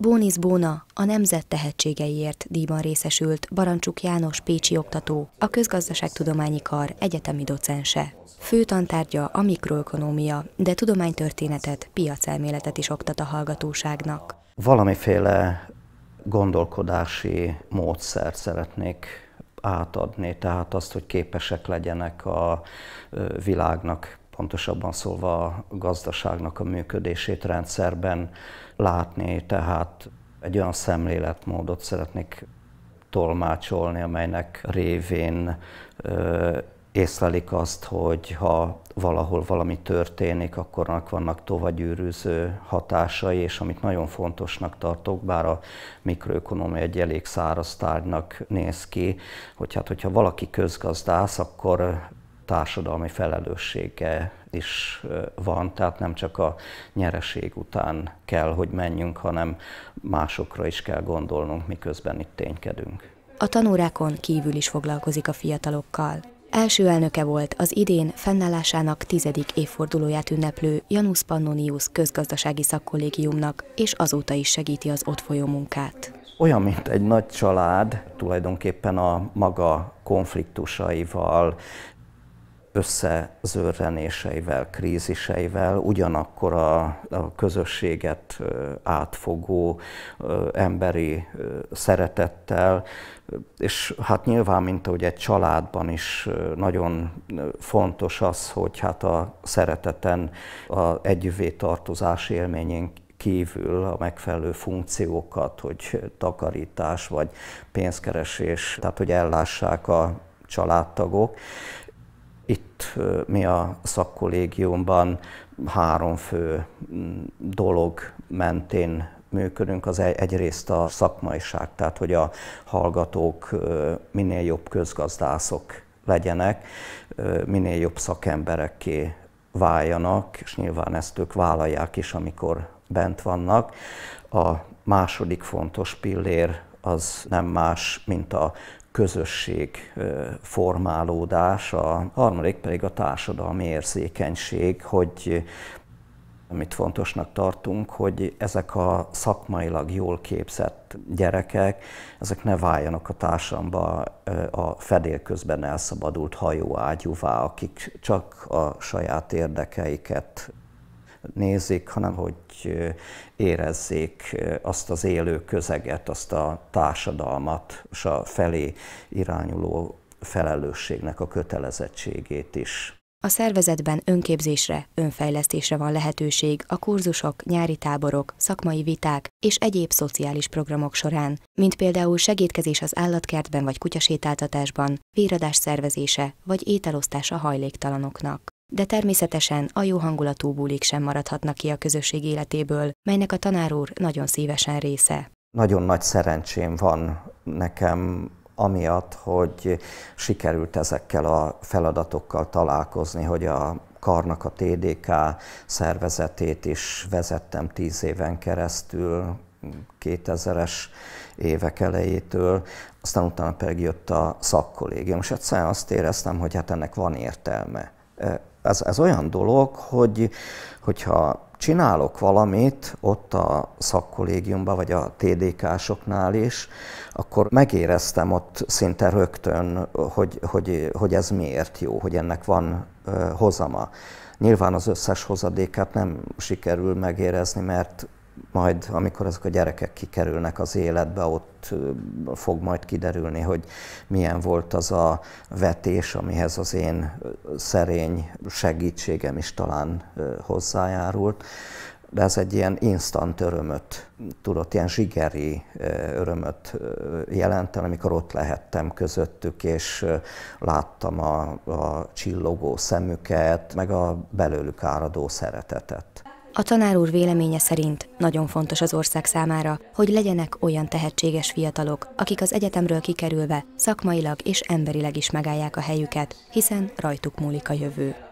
Bónisz Bóna a Nemzet tehetségeiért díjban részesült Barancsuk János Pécsi oktató, a Közgazdaságtudományi Kar egyetemi docense. Fő tantárgya a mikroökonómia, de tudománytörténetet, piacelméletet is oktat a hallgatóságnak. Valamiféle gondolkodási módszert szeretnék átadni, tehát azt, hogy képesek legyenek a világnak pontosabban szólva a gazdaságnak a működését rendszerben látni, tehát egy olyan szemléletmódot szeretnék tolmácsolni, amelynek révén ö, észlelik azt, hogy ha valahol valami történik, akkor annak vannak tovagyűrűző hatásai, és amit nagyon fontosnak tartok, bár a mikroökonomia egy elég száraz tárgynak néz ki, hogy hát hogyha valaki közgazdász, akkor társadalmi felelőssége is van, tehát nem csak a nyereség után kell, hogy menjünk, hanem másokra is kell gondolnunk, miközben itt ténykedünk. A tanórákon kívül is foglalkozik a fiatalokkal. Első elnöke volt az idén fennállásának tizedik évfordulóját ünneplő Janusz Pannonius közgazdasági szakkollégiumnak, és azóta is segíti az ott folyó munkát. Olyan, mint egy nagy család, tulajdonképpen a maga konfliktusaival, összezörrenéseivel, kríziseivel, ugyanakkor a, a közösséget átfogó emberi szeretettel, és hát nyilván, mint ahogy egy családban is nagyon fontos az, hogy hát a szereteten a együvé tartozás élményén kívül a megfelelő funkciókat, hogy takarítás vagy pénzkeresés, tehát hogy ellássák a családtagok itt mi a szakkollégiumban három fő dolog mentén működünk, az e-, egyrészt a szakmaiság, tehát hogy a hallgatók minél jobb közgazdászok legyenek, minél jobb szakemberekké váljanak, és nyilván ezt ők vállalják is, amikor bent vannak. A második fontos pillér az nem más, mint a közösség formálódás, a harmadik pedig a társadalmi érzékenység, hogy amit fontosnak tartunk, hogy ezek a szakmailag jól képzett gyerekek, ezek ne váljanak a társamba a fedél közben elszabadult hajóágyúvá, akik csak a saját érdekeiket nézik, hanem hogy érezzék azt az élő közeget, azt a társadalmat, és a felé irányuló felelősségnek a kötelezettségét is. A szervezetben önképzésre, önfejlesztésre van lehetőség a kurzusok, nyári táborok, szakmai viták és egyéb szociális programok során, mint például segítkezés az állatkertben vagy kutyasétáltatásban, véradás szervezése vagy ételosztás a hajléktalanoknak. De természetesen a jó hangulatú bulik sem maradhatnak ki a közösség életéből, melynek a tanár úr nagyon szívesen része. Nagyon nagy szerencsém van nekem amiatt, hogy sikerült ezekkel a feladatokkal találkozni, hogy a karnak a TDK szervezetét is vezettem tíz éven keresztül, 2000-es évek elejétől, aztán utána pedig jött a szakkollégium, és egyszerűen azt éreztem, hogy hát ennek van értelme ez, ez olyan dolog, hogy hogyha csinálok valamit ott a szakkollégiumban, vagy a TDK-soknál is, akkor megéreztem ott szinte rögtön, hogy, hogy, hogy ez miért jó, hogy ennek van hozama. Nyilván az összes hozadékát nem sikerül megérezni, mert majd, amikor ezek a gyerekek kikerülnek az életbe, ott fog majd kiderülni, hogy milyen volt az a vetés, amihez az én szerény segítségem is talán hozzájárult de ez egy ilyen instant örömöt tudott, ilyen zsigeri örömöt jelentem, amikor ott lehettem közöttük, és láttam a, a csillogó szemüket, meg a belőlük áradó szeretetet. A tanár úr véleménye szerint nagyon fontos az ország számára, hogy legyenek olyan tehetséges fiatalok, akik az egyetemről kikerülve szakmailag és emberileg is megállják a helyüket, hiszen rajtuk múlik a jövő.